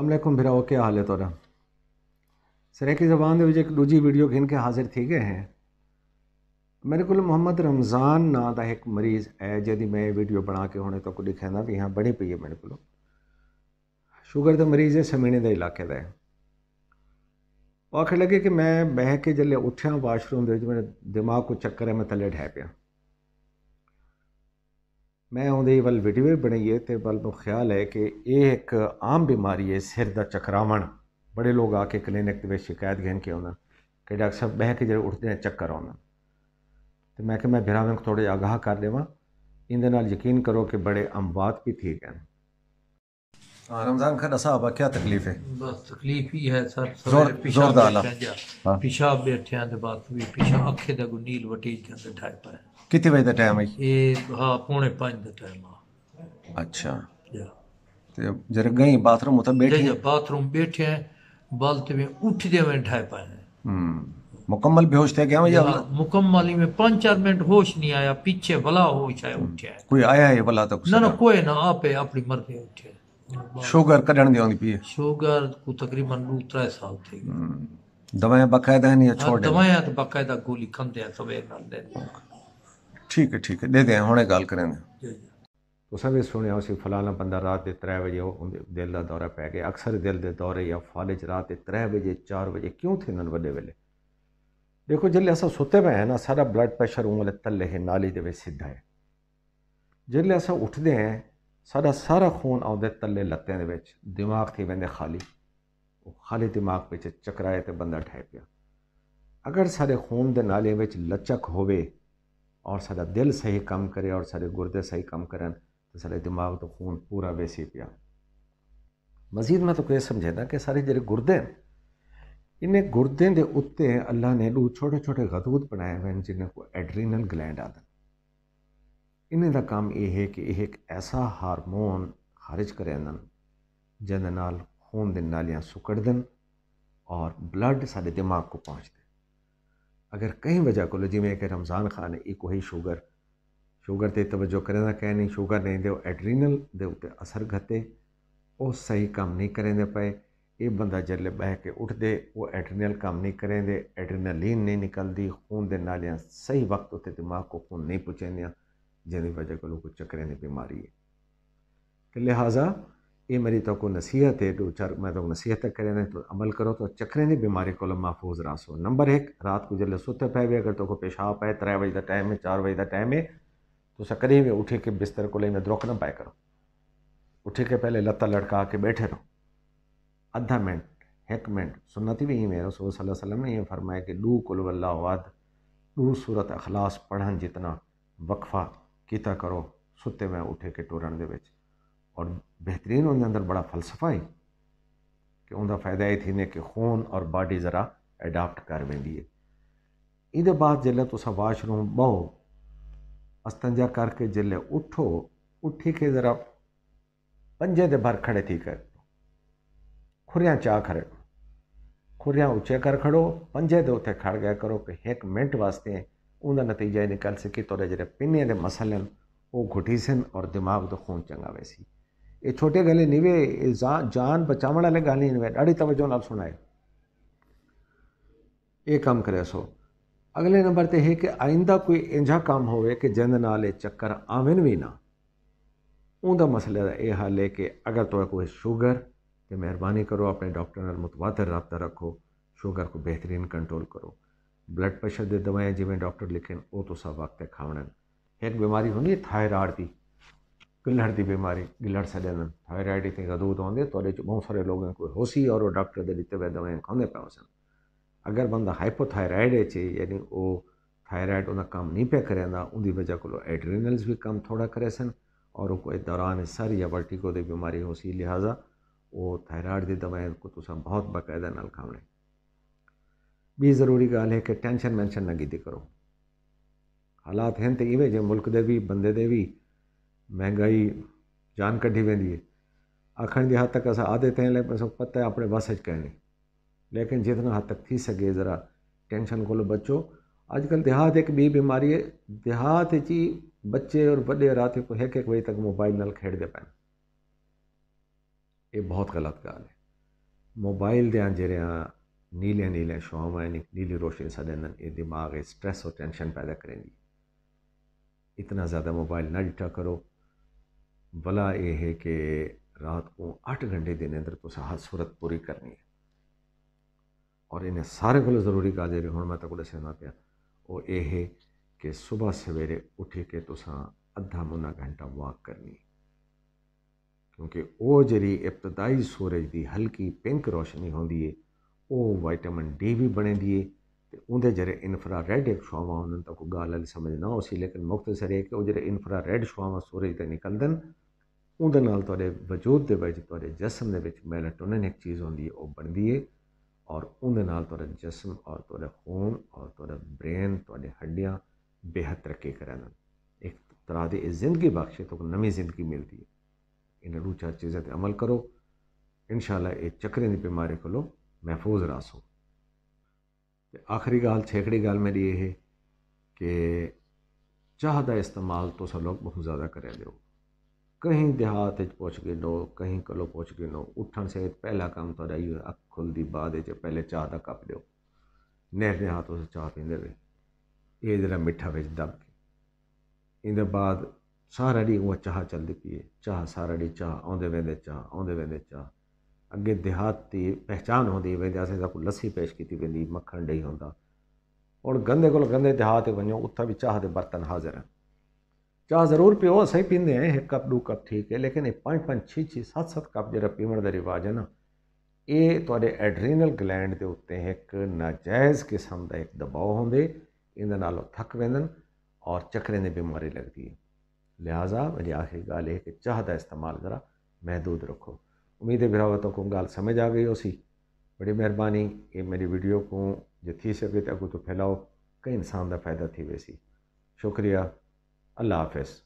अलमैकम भेरा okay हाल है तौरा सरेकी जबान एक दूजी वीडियो गिन के हाजिर थी गए हैं मेरे को मोहम्मद रमज़ान ना का एक मरीज है जी मैं वीडियो बना के हमने तक तो दिखाता भी हाँ बनी पी है मेरे को शुगर का मरीज है समीने के इलाके का है वो आखिर लगे कि मैं बह के जल्द उठा वाशरूम मेरे दिमाग को चक्कर है मैं थले ठह पाया ਮੈਂ ਉਹਦੇ ਵੱਲ ਵੀਡੀਓ ਬਣਾਈਏ ਤੇ ਬਲ ਨੂੰ ਖਿਆਲ ਹੈ ਕਿ ਇਹ ਇੱਕ ਆਮ ਬਿਮਾਰੀ ਹੈ ਸਿਰ ਦਾ ਚੱਕਰਾਵਣ ਬੜੇ ਲੋਕ ਆ ਕੇ ਕਲੀਨਿਕ ਦੇ ਵਿੱਚ ਸ਼ਿਕਾਇਤ ਕਰਨ ਕੇ ਆਉਂਦੇ ਕਿ ਡਾਕਟਰ ਸਾਹਿਬ ਬਹਿ ਕੇ ਜਿਹੜੇ ਉੱਠਦੇ ਨੇ ਚੱਕਰ ਆਉਂਦਾ ਤੇ ਮੈਂ ਕਿ ਮੈਂ ਬਿਰਾਵਾਂ ਨੂੰ ਥੋੜੇ ਆਗਾਹ ਕਰ ਦੇਵਾਂ ਇਹਦੇ ਨਾਲ ਯਕੀਨ ਕਰੋ ਕਿ ਬੜੇ ਅੰਬਾਤ ਵੀ ਠੀਕ ਹਨ हाँ रमज़ान खान साहब क्या तकलीफ है बस तकलीफ ही है सर जोर जोर डाला हाँ। पेशाब बैठे हैं बात भी पेशाब अखे दा को नील वटेज के अंदर ढाई पाए कितने बजे दा टाइम है ये हां पौने 5 दा टाइम है अच्छा ते जरे गई बाथरूम उतर बैठे हैं बाथरूम बैठे हैं बालते में उठ दे में ढाई पाए हम्म मुकम्मल बेहोश थे गया या मुकम्मल में पांच चार मिनट होश नहीं आया पीछे भला होश आया उठे कोई आया है भला तो ना ना कोई ना आपे अपनी मर्जी उठे ਸ਼ੂਗਰ शुगर कढण ॾियणी पई शुगर को तकरीबन उतरा साल थी गया दवाएं बकायदा हैं या छोड़ दवाएं तो बकायदा गोली खंदे हैं सवेर नाल दे ਠੀਕ ਹੈ ठीक है दे दे हुणे गल करें ਤੁਸੀਂ ਵੀ ਸੁਣਿਆ ਸੀ ਫਲਾਣਾ ਬੰਦਾ ਰਾਤ ਦੇ 3 ਵਜੇ ਉਹ ਦਿਲ ਦਾ ਦੌਰਾ ਪੈ ਗਿਆ ਅਕਸਰ ਦਿਲ ਦੇ ਦੌਰੇ ਜਾਂ ਫਾਲਜ ਰਾਤ ਦੇ 3 ਵਜੇ 4 ਵਜੇ ਕਿਉਂ ਥਿੰਦਨ ਵੱਡੇ ਵੇਲੇ ਦੇਖੋ ਜਿਹੜੇ ਅਸਾਂ ਸੁੱਤੇ ਪਏ ਹਾਂ ਨਾ ਸਾਡਾ ਬਲੱਡ ਪ੍ਰੈਸ਼ਰ ਉਹ ਤੱਲੇ ਹੈ ਨਾਲੀ ਦੇ ਵਿੱਚ ਸਿੱਧਾ ਹੈ ਜਿਹੜੇ ਅਸਾਂ ਉੱਠਦੇ ਹਾਂ ਸਾਡਾ ਸਾਰਾ ਖੂਨ ਆਉਂਦੇ ਤੱਲੇ ਲੱਤਿਆਂ ਦੇ ਵਿੱਚ ਦਿਮਾਗ ਤੇ ਵੰਦੇ ਖਾਲੀ ਉਹ ਖਾਲੀ ਦਿਮਾਗ ਵਿੱਚ ਚਕਰਾਏ ਤੇ ਬੰਦਾ ਠਹਿ ਪਿਆ ਅਗਰ ਸਾਡੇ ਖੂਨ ਦੇ ਨਾਲੇ ਵਿੱਚ ਲਚਕ ਹੋਵੇ ਔਰ ਸਾਡਾ ਦਿਲ ਸਹੀ ਕੰਮ ਕਰੇ ਔਰ ਸਾਡੇ ਗੁਰਦੇ ਸਹੀ ਕੰਮ ਕਰਨ ਤਾਂ ਸਾਡੇ ਦਿਮਾਗ ਤੋਂ ਖੂਨ ਪੂਰਾ ਵੈਸੇ ਪਿਆ ਮਜ਼ੀਦ ਮੈਂ ਤਾਂ ਕੋਈ ਸਮਝਦਾ ਕਿ ਸਾਰੇ ਜਿਹੜੇ ਗੁਰਦੇ ਨੇ ਇਹਨੇ ਗੁਰਦੇ ਦੇ ਉੱਤੇ ਅੱਲਾ ਨੇ ਲੂ ਛੋਟੇ ਛੋਟੇ ਗਦੂਦ ਬਣਾਏ ਹੋਏ ਨੇ ਜਿਨ੍ਹਾਂ ਕੋ ਐਡਰੀਨਲ ਗਲੈਂਡ ਆਦਾ ਇਹਨਾਂ ਦਾ ਕੰਮ ਇਹ ਹੈ ਕਿ ਇਹ ਇੱਕ ਐਸਾ ਹਾਰਮੋਨ ਖਾਰਜ ਕਰਨ ਜਿਹਦੇ ਨਾਲ ਖੂਨ ਦੇ ਨਾਲੀਆਂ ਸੁਕੜ ਔਰ ਬਲੱਡ ਸਾਡੇ ਦਿਮਾਗ ਕੋ ਪਹੁੰਚ ਦੇ ਅਗਰ ਕਈ ਵਜ੍ਹਾ ਕੋਲ ਜਿਵੇਂ ਕਿ ਰਮਜ਼ਾਨ ਖਾਨ ਨੇ ਇਹ ਸ਼ੂਗਰ ਸ਼ੂਗਰ ਤੇ ਤਵੱਜੋ ਕਰਨਾ ਕਹਿ ਨਹੀਂ ਸ਼ੂਗਰ ਨਹੀਂ ਦੇ ਐਡਰੀਨਲ ਦੇ ਉੱਤੇ ਅਸਰ ਘਤੇ ਉਹ ਸਹੀ ਕੰਮ ਨਹੀਂ ਕਰਦੇ ਪਏ ਇਹ ਬੰਦਾ ਜਰਲੇ ਬਹਿ ਕੇ ਉੱਠਦੇ ਉਹ ਐਡਰੀਨਲ ਕੰਮ ਨਹੀਂ ਕਰਦੇ ਐਡਰੀਨਲਿਨ ਨਹੀਂ ਨਿਕਲਦੀ ਖੂਨ ਦੇ ਨਾਲੀਆਂ ਸਹੀ ਵਕਤ ਉਤੇ ਦਿਮਾਗ ਕੋ ਖੂਨ ਨਹੀਂ ਪਹੁੰਚਦੀਆਂ जन वजह को लोग चक्कर ने बीमारी है तो लिहाजा ये मेरी तो को नसीहत है दो चार मैं तो नसीहत करें तो अमल करो तो चक्कर ने बीमारी को महफूज रासो नंबर एक रात को जल्द सुत पे भी अगर तो को पेशाब पाए त्रे बजे का टाइम है चार बजे का टाइम है तो कदें भी उठे के बिस्तर को ले द्रोक न पाए करो उठे के पहले लता लड़का के बैठे रहो अद्धा मिनट एक मिनट सुनती बि ईअं में रसोल वसलम यह फरमाया कि ॾू कुल वाद ॾू सूरत अख़लास पढ़न जितना वक्फा ਕੀਤਾ ਕਰੋ ਸੁੱਤੇ ਮੈਂ ਉੱਠੇ ਕੇ ਟੁਰਨ ਦੇ ਵਿੱਚ ਔਰ ਬਿਹਤਰੀਨ ਉਹਦੇ ਅੰਦਰ ਬੜਾ ਫਲਸਫਾ ਹੈ ਕਿ ਉਹਦਾ ਫਾਇਦਾ ਇਹ ਥੀਨੇ ਕਿ ਖੂਨ ਔਰ ਬਾਡੀ ਜ਼ਰਾ ਐਡਾਪਟ ਕਰ ਵੈਂਦੀ ਹੈ ਇਹਦੇ ਬਾਅਦ ਜਿੱਲੇ ਤੁਸੀਂ ਵਾਸ਼ਰੂਮ ਬਹੁ ਅਸਤੰਜਾ ਕਰਕੇ ਜਿੱਲੇ ਉਠੋ ਉੱਠੀ ਕੇ ਜ਼ਰਾ ਪੰਜੇ ਦੇ ਭਰ ਖੜੇ ਥੀ ਕਰ ਖੁਰਿਆਂ ਚਾ ਖੜੇ ਖੁਰਿਆਂ ਉੱਚੇ ਕਰ ਖੜੋ ਪੰਜੇ ਦੇ ਉੱਤੇ ਖੜ ਗਿਆ ਕਰੋ ਕਿ ਇੱਕ ਮਿੰਟ ਵਾਸਤੇ उनका नतीजा ये निकल सके तो जड़े पिने के मसले वो घुटी सन और दिमाग तो खून चंगा वैसी ये छोटे गले नहीं वे जान बचावण वाले गाली वे ढी तवजो ना सुनाए ये काम करे सो अगले नंबर ते है कि आइंदा कोई इंजा काम होवे कि जिंद नाल चक्कर आवन भी ना उनका मसले का यह हल है कि अगर तो कोई शुगर तो मेहरबानी करो अपने डॉक्टर मुतवादर रबता रखो शुगर को बेहतरीन कंट्रोल करो ਬਲੱਡ ਪ੍ਰੈਸ਼ਰ ਦੇ ਦਵਾਈਆਂ ਜਿਵੇਂ ਡਾਕਟਰ ਲਿਖੇ ਉਹ ਤੋਂ ਸਭ ਵਕਤ ਤੇ ਖਾਵਣਨ ਇੱਕ ਬਿਮਾਰੀ ਹੁੰਦੀ ਹੈ ਥਾਇਰਾਇਡ ਦੀ ਗਿਲੜ ਦੀ ਬਿਮਾਰੀ ਗਿਲੜ ਸਦਨ ਥਾਇਰਾਇਡ ਇਤੇ ਗਦੂਦ ਹੁੰਦੇ ਤੋਲੇ ਚ ਬਹੁਤ ਸਾਰੇ ਲੋਕਾਂ ਕੋਲ ਹੋਸੀ ਔਰ ਉਹ ਡਾਕਟਰ ਦੇ ਦਿੱਤੇ ਹੋਏ ਦਵਾਈਆਂ ਖਾਂਦੇ ਪਏ ਸਨ ਅਗਰ ਬੰਦਾ ਹਾਈਪੋਥਾਇਰਾਇਡ ਹੈ ਚ ਯਾਨੀ ਉਹ ਥਾਇਰਾਇਡ ਉਹਦਾ ਕੰਮ ਨਹੀਂ ਪਿਆ ਕਰਦਾ ਉਹਦੀ ਵਜ੍ਹਾ ਕੋਲ ਐਡਰੀਨਲਸ ਵੀ ਕੰਮ ਥੋੜਾ ਕਰੇ ਸਨ ਔਰ ਉਹ ਕੋਈ ਦੌਰਾਨ ਸਾਰੀ ਜਾਂ ਵਰਟੀਕੋ ਦੀ ਬਿਮਾਰੀ ਹੋਸੀ ਲਿਹਾਜ਼ਾ ਉਹ ਥਾਇਰਾਇਡ ਦੀ ਦਵਾਈਆਂ ਕੋ ਤੁਸੀਂ ਬਹੁਤ ਬਕਾਇਦਾ ਨਾਲ ਖਾਵਣੇ भी ज़रूरी ॻाल्हि है कि टेंशन वेंशन लगी गीदी करो हालात आहिनि त इहे जे मुल्क ते भी बंदे ते बि महांगाई जान कटी वी है आखिर के हद तक अस आदत हैं लेकिन पता है अपने बस कहने लेकिन जितना हद तक थी सके ज़रा टेंशन को बचो अजकल देहात एक बी बीमारी है देहात जी बच्चे और बड़े रात को एक एक बजे तक मोबाइल नाल खेड़ते पैन ये बहुत गलत गाल है मोबाइल दया जरिया नीले नीले शौम आहिनि नीली रोशनी सॼनि इहे दिमाग़ स्ट्रेस और टेंशन पैदा करेंगी इतना ज़्यादा मोबाइल ना डिठा करो भला ये है कि रात को अठ घंटे दिन अंदर तुस हर सूरत पूरी करनी है और इन्हें सारे को जरूरी कहा जेरे हूँ मैं तक दसना पाया वो ये है कि सुबह सवेरे उठ के तुस अद्धा मुना घंटा वॉक करनी क्योंकि वो जी इब्तदाई सूरज की हल्की पिंक रोशनी होंगी है ਉਹ ਵਿਟਾਮਿਨ ਡੀ ਵੀ ਬਣਦੀ ਏ ਤੇ ਉਹਦੇ ਜਿਹੜੇ ਇਨਫਰਾ ਰੈਡ ਸ਼ਵਾਵਾਂ ਉਹਨਾਂ ਤੱਕ ਗੱਲ ॻाल्हि ਸਮਝਣਾ सम्झ न ਲੇਕਿਨ लेकिन मुख़्तसर ਕਿ ਉਹ ਜਿਹੜੇ ਇਨਫਰਾ ਰੈਡ ਸ਼ਵਾਵਾਂ ਸੂਰਜ ਤੇ ਨਿਕਲਦਨ ਉਹਦੇ ਨਾਲ ਤੁਹਾਡੇ ਵਜੂਦ ਦੇ ਵਿੱਚ ਤੁਹਾਡੇ ਜਸਮ ਦੇ ਵਿੱਚ ਮੈਲਾਟੋਨਿਨ ਇੱਕ ਚੀਜ਼ ਹੁੰਦੀ ਏ ਉਹ ਬਣਦੀ ਏ ਔਰ ਉਹਦੇ ਨਾਲ ਤੁਹਾਡਾ ਜਸਮ ਔਰ ਤੁਹਾਡਾ ਖੂਨ ਔਰ ਤੁਹਾਡਾ ਬ੍ਰੇਨ ਤੁਹਾਡੇ ਹੱਡੀਆਂ ਬਿਹਤ ਰੱਖੇ ਕਰਨ ਇੱਕ ਤਰ੍ਹਾਂ ਦੀ ਜ਼ਿੰਦਗੀ ਬਖਸ਼ੇ ਤੋਂ ਨਵੀਂ ਜ਼ਿੰਦਗੀ ਮਿਲਦੀ ਹੈ ਇਹਨਾਂ ਰੂਚਾ ਚੀਜ਼ਾਂ ਤੇ ਅਮਲ ਕਰੋ ਇਨਸ਼ਾਅੱਲਾ ਇਹ ਚੱਕਰੇ ਦੀ ਬਿਮਾਰੀ ਕੋਲੋਂ ਮਹਿਫੂਜ਼ ਰਾਸੋ ਤੇ ਆਖਰੀ ਗੱਲ ਛੇਕੜੀ ਗੱਲ ਮੇਰੀ ਇਹ ਹੈ ਕਿ ਚਾਹ ਦਾ ਇਸਤੇਮਾਲ ਤੁਸੀਂ ਲੋਕ ਬਹੁਤ ਜ਼ਿਆਦਾ ਕਰਿਆ ਦਿਓ ਕਹੀਂ ਦਿਹਾਤ ਵਿੱਚ ਪਹੁੰਚ ਗਏ ਲੋ ਕਹੀਂ ਕਲੋ ਪਹੁੰਚ ਗਏ ਲੋ ਉੱਠਣ ਸੇ ਪਹਿਲਾ ਕੰਮ ਤੁਹਾਡਾ ਹੀ ਅੱਖ ਖੁੱਲਦੀ ਬਾਅਦ ਵਿੱਚ ਪਹਿਲੇ ਚਾਹ ਦਾ ਕੱਪ ਦਿਓ ਨਹਿਰਦੇ ਦੇ ਹੱਥੋਂ ਚਾਹ ਪੀਂਦੇ ਰਹੇ ਇਹ ਜਿਹੜਾ ਮਿੱਠਾ ਵਿੱਚ ਦਬ ਕੇ ਇਹਦੇ ਬਾਅਦ ਸਾਰਾ ਦੀ ਉਹ ਚਾਹ ਚੱਲਦੀ ਪੀਏ ਚਾਹ ਸਾਰਾ ਦੀ ਚਾਹ ਆਉਂਦੇ ਵੇਂਦੇ ਚਾਹ ਆਉਂਦੇ ਵੇਂਦੇ ਚਾਹ ਅੱਗੇ ਦਿਹਾਤ ਦੀ ਪਹਿਚਾਨ ਹੁੰਦੀ ਵੇ ਜਿਵੇਂ ਅਸਾਂ ਕੋਈ ਲੱਸੀ ਪੇਸ਼ ਕੀਤੀ ਵੇਂਦੀ ਮੱਖਣ ਡਈ ਹੁੰਦਾ ਹੁਣ ਗੰਦੇ ਕੋਲ ਗੰਦੇ ਦਿਹਾਤ ਤੇ ਵਣੋ ਉੱਥੇ ਵੀ ਚਾਹ ਦੇ ਬਰਤਨ ਹਾਜ਼ਰ ਹੈ ਚਾਹ ਜ਼ਰੂਰ ਪੀਓ ਸਹੀ ਪੀਂਦੇ ਹੈ ਇੱਕ ਕੱਪ ਦੋ ਕੱਪ ਠੀਕ ਹੈ ਲੇਕਿਨ ਇਹ ਪੰਜ ਪੰਜ ਛੇ ਛੇ ਸੱਤ ਸੱਤ ਕੱਪ ਜਿਹੜਾ ਪੀਣ ਦਾ ਰਿਵਾਜ ਹੈ ਨਾ ਇਹ ਤੁਹਾਡੇ ਐਡਰੀਨਲ ਗਲੈਂਡ ਦੇ ਉੱਤੇ ਇੱਕ ਨਾਜਾਇਜ਼ ਕਿਸਮ ਦਾ ਇੱਕ ਦਬਾਅ ਹੁੰਦੇ ਇਹਦੇ ਨਾਲ ਥੱਕ ਵੇਂਦਨ ਔਰ ਚੱਕਰੇ ਦੀ ਬਿਮਾਰੀ ਲੱਗਦੀ ਹੈ ਲਿਹਾਜ਼ਾ ਮੇਰੀ ਆਖਰੀ ਗੱਲ ਇਹ ਕਿ ਚਾਹ ਦਾ ਇਸਤੇਮਾਲ ਜ਼ਰਾ ਮਹਦੂਦ ਰੱਖੋ ਉਮੀਦ ਹੈ ਵੀਰਾਂ ਤੁਹਾਨੂੰ ਗੱਲ ਸਮਝ ਆ ਗਈ ਹੋਸੀ ਬੜੀ ਮਿਹਰਬਾਨੀ ਇਹ ਮੇਰੀ ਵੀਡੀਓ ਨੂੰ ਜਿੱਥੇ ਸਕੇ ਤੱਕ ਉਹ ਫੈਲਾਓ ਕਈ ਇਨਸਾਨ ਦਾ ਫਾਇਦਾ ਥੀ ਵੇਸੀ ਸ਼ੁਕਰੀਆ ਅੱਲਾ ਹਾਫਿਜ਼